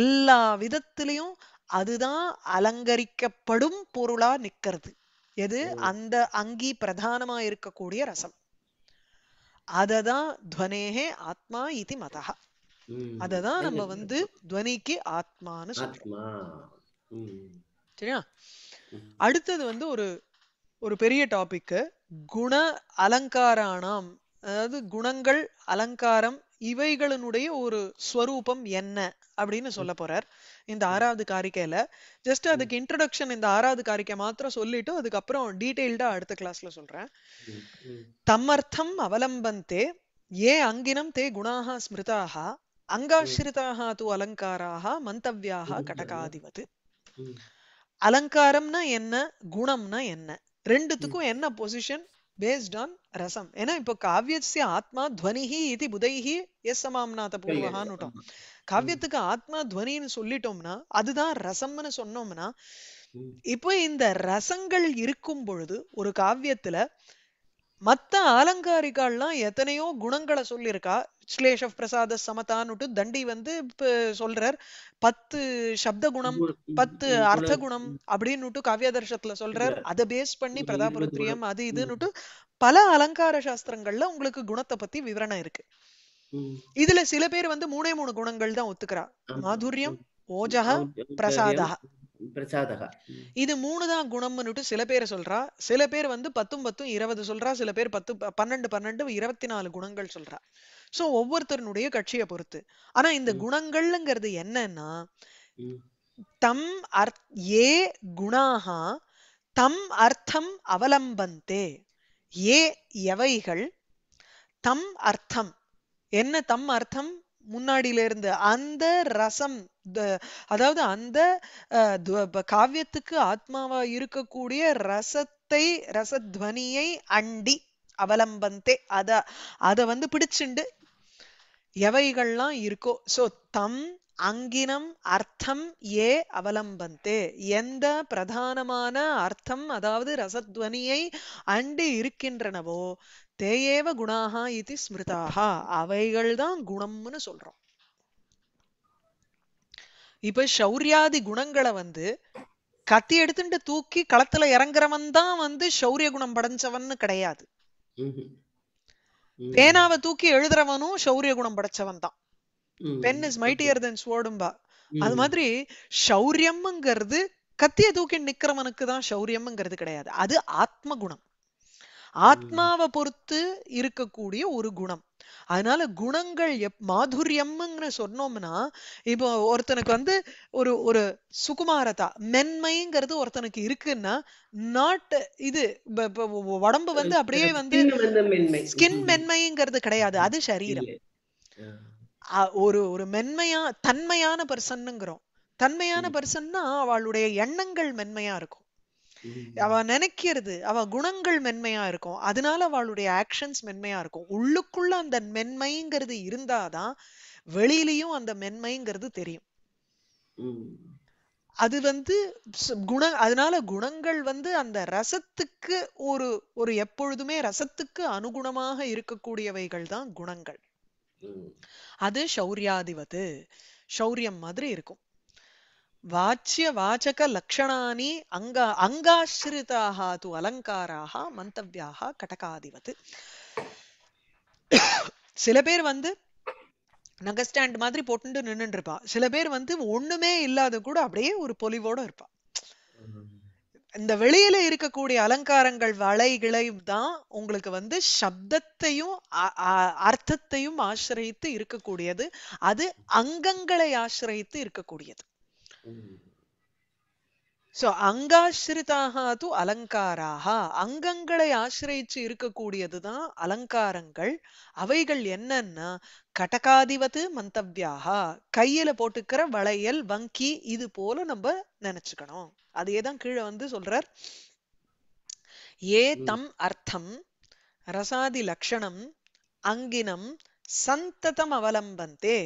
எல்லா விதத்திலையும் அதுதான் அலங்கரிக்கப்படும் பொருளா நிக்கிறது எது அந்த அங்கி பிரதானமா இருக்கக்கூடிய ரசம் அததான் துவனேகே ஆத்மா இது மதா அததான் நம்ம வந்து துவனிக்கு ஆத்மான்னு சொல்றோம் சரியா அடுத்தது வந்து ஒரு ஒரு பெரிய டாபிக் குண அலங்காராணாம் அதாவது குணங்கள் அலங்காரம் இவைகளினுடைய ஒரு ஸ்வரூபம் என்ன அப்படின்னு சொல்ல போறார் இந்த ஆறாவது காரிக்கையில ஜஸ்ட் அதுக்கு இன்ட்ரடக்ஷன் இந்த ஆறாவது காரிக்கை மாத்திரம் சொல்லிட்டு அதுக்கப்புறம் டீடைல்டா அடுத்த கிளாஸ்ல சொல்றேன் தம்மர்த்தம் அவலம்பந்தே ஏ அங்கினம் தே குணாக ஸ்மிருதாக அங்காசிரிதாக து அலங்காராக மந்தவியாக கடகாதிவது அலங்காரம்னா என்ன குணம்னா என்ன ரெண்டுத்துக்கும் என்ன பொசிஷன் பேஸ்ட் ஆன் ரசம் ஏன்னா இப்போ காவியசிய ஆத்மா துவனிஹி இது புதைஹி எஸ் சமாம்நாத பூர்வகான்னுட்டோம் காவியத்துக்கு ஆத்மா துவனின்னு சொல்லிட்டோம்னா அதுதான் ரசம்னு சொன்னோம்னா இப்போ இந்த ரசங்கள் இருக்கும் பொழுது ஒரு காவியத்துல மத்த ஆலங்காரிகால்லாம் எத்தனையோ குணங்களை சொல்லியிருக்கா ஸ்லேஷ பிரசாத சமதான்னுட்டு தண்டி வந்து சொல்றார் பத்து சப்த குணம் பத்து அர்த்த குணம் அப்படின்னுட்டு தர்ஷத்துல சொல்றார் அதை பேஸ் பண்ணி பிரதாபுரத்ரியம் அது இதுன்னுட்டு பல அலங்கார சாஸ்திரங்கள்ல உங்களுக்கு குணத்தை பத்தி விவரணம் இருக்கு இதுல சில பேர் வந்து மூணே மூணு குணங்கள் தான் ஒத்துக்கிறா மாதுரியம் ஓஜகா பிரசாதா பிரசாதகா இது மூணுதான் குணம்னுட்டு சில பேர் சொல்றா சில பேர் வந்து பத்தும் பத்தும் இருபது சொல்றா சில பேர் பத்து பன்னெண்டு பன்னெண்டு இருபத்தி நாலு குணங்கள் சொல்றா ஸோ ஒவ்வொருத்தருனுடைய கட்சியை பொறுத்து ஆனா இந்த குணங்கள்ங்கிறது என்னன்னா தம் அர் ஏ குணாகா தம் அர்த்தம் அவலம்பந்தே ஏ எவைகள் தம் அர்த்தம் என்ன தம் அர்த்தம் முன்னாடியில இருந்து அந்த ரசம் அதாவது அந்த காவியத்துக்கு ஆத்மாவா இருக்கக்கூடிய ரசத்தை ரசத்வனியை அண்டி அவலம்பந்தே அத அத வந்து பிடிச்சுண்டு எவைகள்லாம் இருக்கோ ஸோ தம் அங்கினம் அர்த்தம் ஏ அவலம்பந்தே எந்த பிரதானமான அர்த்தம் அதாவது ரசத்வனியை அண்டு இருக்கின்றனவோ தேயேவ குணாகா இது ஸ்மிருதாகா அவைகள் தான் குணம்னு சொல்றோம் இப்ப சௌரியாதி குணங்களை வந்து கத்தி எடுத்துட்டு தூக்கி களத்துல இறங்குறவன் தான் வந்து சௌரிய குணம் படைஞ்சவன்னு கிடையாது பேனாவை தூக்கி எழுதுறவனும் சௌரிய குணம் படைச்சவன் தான் பென் இஸ் மைட்டியர் தென் ஸ்வோடும்பா அது மாதிரி சௌரியம்ங்கிறது கத்திய தூக்கி நிக்கிறவனுக்கு தான் சௌரியம்ங்கிறது கிடையாது அது ஆத்ம குணம் ஆத்மாவை பொறுத்து இருக்கக்கூடிய ஒரு குணம் அதனால குணங்கள் எப் மாதுரியம்ங்கிற சொன்னோம்னா இப்போ ஒருத்தனுக்கு வந்து ஒரு ஒரு சுகுமாரதா மென்மைங்கிறது ஒருத்தனுக்கு இருக்குன்னா நாட்டு இது உடம்பு வந்து அப்படியே வந்து ஸ்கின் மென்மைங்கிறது கிடையாது அது சரீரம் ஒரு ஒரு மென்மையா தன்மையான பர்சன்னுங்கிறோம் தன்மையான பர்சன்னா அவளுடைய எண்ணங்கள் மென்மையா இருக்கும் அவ நினைக்கிறது அவ குணங்கள் மென்மையா இருக்கும் அதனால அவளுடைய ஆக்ஷன்ஸ் மென்மையா இருக்கும் உள்ளுக்குள்ள அந்த மென்மைங்கிறது இருந்தாதான் வெளியிலயும் அந்த மென்மைங்கிறது தெரியும் அது வந்து குண அதனால குணங்கள் வந்து அந்த ரசத்துக்கு ஒரு ஒரு எப்பொழுதுமே ரசத்துக்கு அனுகுணமாக இருக்கக்கூடியவைகள் தான் குணங்கள் அது சௌரியாதிவது சௌரியம் மாதிரி இருக்கும் வாச்சிய வாச்சக லக்ஷணானி அங்கா அங்காசிரிதாக து அலங்காராக மந்தவியாக கடகாதிவது சில பேர் வந்து நகை ஸ்டாண்ட் மாதிரி போட்டுட்டு நின்றுட்டு இருப்பா சில பேர் வந்து ஒண்ணுமே இல்லாத கூட அப்படியே ஒரு பொலிவோட இருப்பா இந்த வெளியில இருக்கக்கூடிய அலங்காரங்கள் வளைகளை தான் உங்களுக்கு வந்து சப்தத்தையும் அர்த்தத்தையும் ஆசிரியத்து இருக்கக்கூடியது அது அங்கங்களை ஆசிரியத்து இருக்கக்கூடியது சோ அங்காசிரிதாக து அலங்காராக அங்கங்களை ஆசிரியிச்சு இருக்கக்கூடியதுதான் அலங்காரங்கள் அவைகள் என்னன்னா கடகாதிவது மந்தவியாக கையில போட்டுக்கிற வளையல் வங்கி இது போல நம்ம நினைச்சுக்கணும் அதேதான் கீழே வந்து சொல்றார் ஏ தம் அர்த்தம் ரசாதி லக்ஷணம் அங்கினம் சந்ததம் அவலம்பந்தே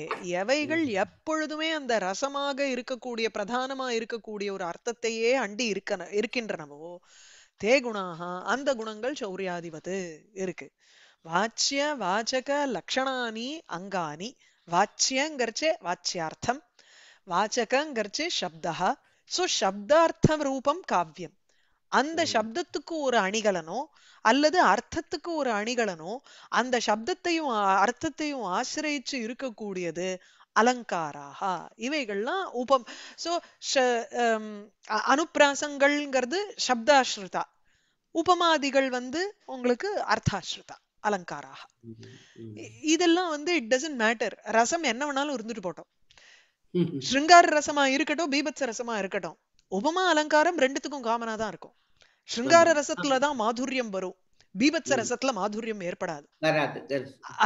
எவைகள் எப்பொழுதுமே அந்த ரசமாக இருக்கக்கூடிய பிரதானமா இருக்கக்கூடிய ஒரு அர்த்தத்தையே அண்டி இருக்க இருக்கின்றனவோ தே குணாக அந்த குணங்கள் சௌரியாதிபது இருக்கு வாச்சிய வாச்சக லக்ஷணானி அங்கானி வாச்சியங்கர்ச்சே வாச்சியார்த்தம் வாச்சகங்கர்ச்சே சப்தா சோ சப்தார்த்தம் ரூபம் காவியம் அந்த சப்தத்துக்கு ஒரு அணிகலனோ அல்லது அர்த்தத்துக்கு ஒரு அணிகலனோ அந்த சப்தத்தையும் அர்த்தத்தையும் ஆசிரியச்சு இருக்கக்கூடியது அலங்காராக இவைகள்லாம் உபம் சோ அனுப்பிராசங்கள்ங்கிறது சப்தாஸ்ருதா உபமாதிகள் வந்து உங்களுக்கு அர்த்தாஸ்ருதா அலங்காராக இதெல்லாம் வந்து இட் டசன்ட் மேட்டர் ரசம் என்ன வேணாலும் இருந்துட்டு போட்டோம் ஸ்ருங்கார ரசமா இருக்கட்டும் பீபத்ச ரசமா இருக்கட்டும் உபமா அலங்காரம் ரெண்டுத்துக்கும் காமனா தான் இருக்கும் ஸ்ருங்கார ரசத்துல தான் மாதுரியம் வரும் பீபத்ச ரசத்துல மாதுரியம் ஏற்படாது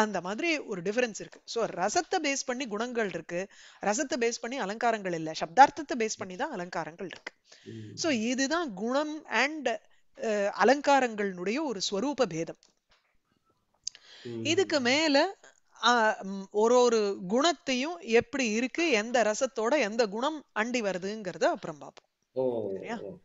அந்த மாதிரி ஒரு டிஃபரன்ஸ் இருக்கு சோ ரசத்தை பேஸ் பண்ணி குணங்கள் இருக்கு ரசத்தை பேஸ் பண்ணி அலங்காரங்கள் இல்ல சப்தார்த்தத்தை பேஸ் பண்ணி தான் அலங்காரங்கள் இருக்கு சோ இதுதான் குணம் அண்ட் அலங்காரங்களுடைய ஒரு ஸ்வரூப பேதம் இதுக்கு மேல ஒரு ஒரு குணத்தையும் எப்படி இருக்கு எந்த ரசத்தோட எந்த குணம் அண்டி வருதுங்கிறத அப்புறம் பார்ப்போம் 对哦